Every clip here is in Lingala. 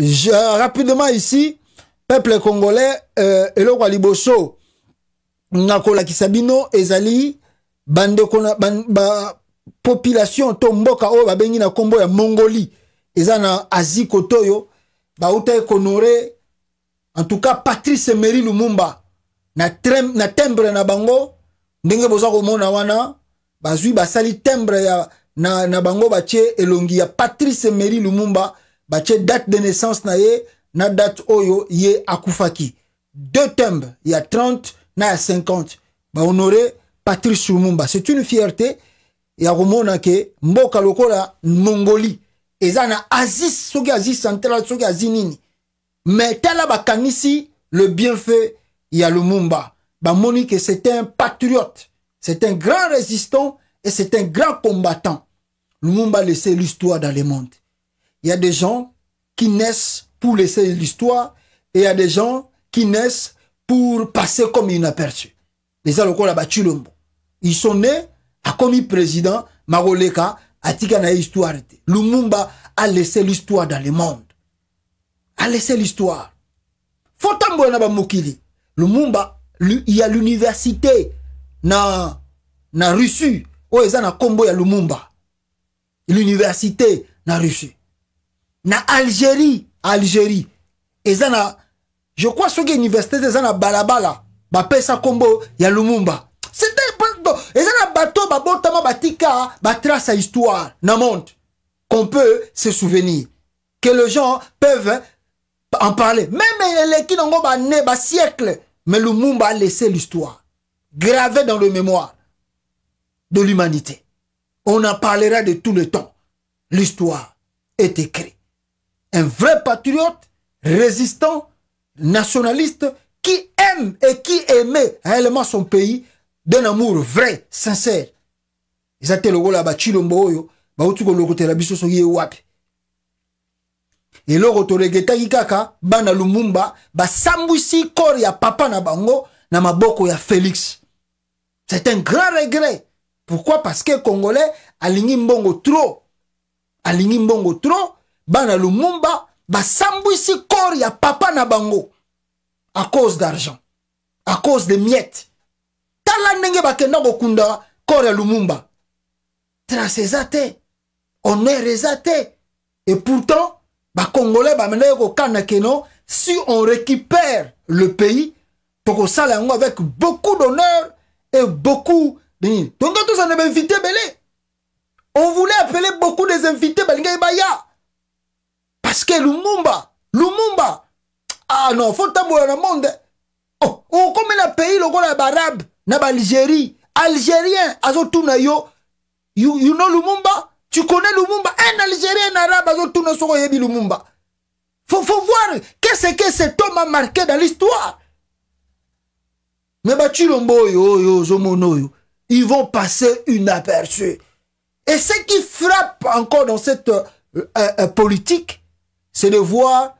Je, rapidement ici, peuple congolais, euh, eloko liboso, nakola kisabino, ezali, bande kona, ban, ba, population to mboka oyo babengi na nkombo ya mongolie eza na asie kotoyo bauta ekonore en tout cas patrice emery lumumba na, trem, na tembre na bango ndenge boza komona wana bazwi basali tembre ya, na, na bango batie elongi ya patrice emery lumumba batie date de naissance na ye na date oyo ye akufaki deux tembe ya 30 na ya 50 bahonore patrice lumumba c'est une fierté ya komona ke mboka lokola mongoli eza na asie soki asie centrale soki asie nini me tala bakanisi le bienfait ya lumumba bamoni ke c'est un patriote c'est un grand résistant et c'est un grand combattant lumumba laissé l'histoire dans le monde Il y a des gens qui naissent pour laisser l'histoire et il y a des gens qui naissent pour passer comme inaperçu. Les alokos là-bas, tu le Ils sont nés à commis président, Maroleka, atika na histoire. Lumumba a laissé l'histoire dans le monde. A laissé l'histoire. Faut tamboyer na mukili. Lumumba, il y a l'université na na Russie. Oyo oh, eza na kombo ya Lumumba. L'université na Russie. na algérie algérie ezana je crois que université de un balabala bapesa combo ya lumumba ezana un un bateau, batika trace sa histoire na monde qu'on peut se souvenir que les gens peuvent en parler même un né, ba siècle mais lumumba a laissé l'histoire gravée dans le mémoire de l'humanité on en parlera de tout le temps l'histoire est écrite un vrai patriote, résistant, nationaliste, qui aime et qui aimait réellement son pays d'un amour vrai, sincère. Ils étaient le rôle bachilombo oyo, bauti ko lokotela biso so Et wapi. eloko tolegetaki kaka bana lumumba bah, sambusi kore ya papa na bango na maboko ya félix c'est un grand regret pourquoi parce que congolais aligni mbongo trop Aligni mbongo trop bana lumumba basambwisi corps ya papa na bango à cause d'argent à cause de miettes tala ndenge bakenda kokunda corps ya lumumba trace eza te honneur eza te et pourtant bakongolais bamendaki kokanda keno si on récupère le pays tokosala yango avec beaucoup d'honneur et beaucoup de tonga tozana bainvité ebele on voulait appeler beaucoup des invités balingaki baya parce que lumumba lumumba ah non fo tambola na monde oh, okomi oh, na pays lokola ya baarabe na baalgérie algérien azotuna yo you, you know lumumba tu connais lumumba un algérien un arabe azotuna soko oyebi lumumba faut, faut voir qu'est-ce que cet homme a marqué dans l'histoire me batulomba oyo oyo ozomona oyo ils vont passer inaperçus et ce qui frappe encore dans cette euh, euh, politique c'est de voir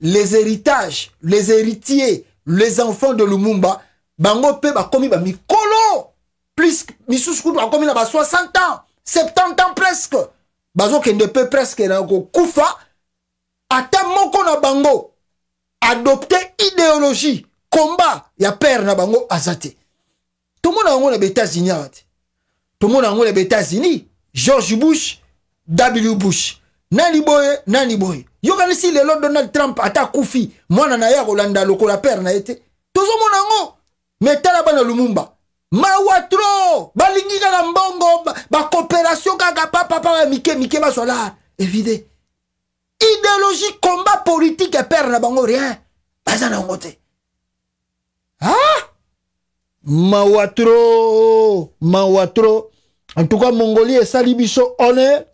les héritages, les héritiers, les enfants de Lumumba, bango pe bakomi ba mikolo, plus misusu kutu bakomi na ba 60 ans, 70 ans presque. bazokende mpe presque na kokufa ata moko na bango adopte idéologie komba ya pere na bango aza te tomona yango na baétats-unis awa te tomona yango na baétats-unis george bush w bush nani boye nani boye yokanisi lelo donald trump ata akufi mwana na ye akolanda lokola pere na ye te tozomona yango me tala bana lumumba mawa tro balingi kaka mbongo bacoopération kaka papapa ya mike mike basola évide idéologie combat politique epere na bango rien baza na yango te ah? mawa tro mawa tro en tout cas mongoli esali biso honneur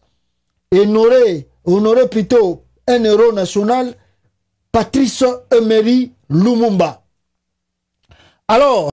honore honore plutôt un héros national, Patrice Emery Lumumba. Alors,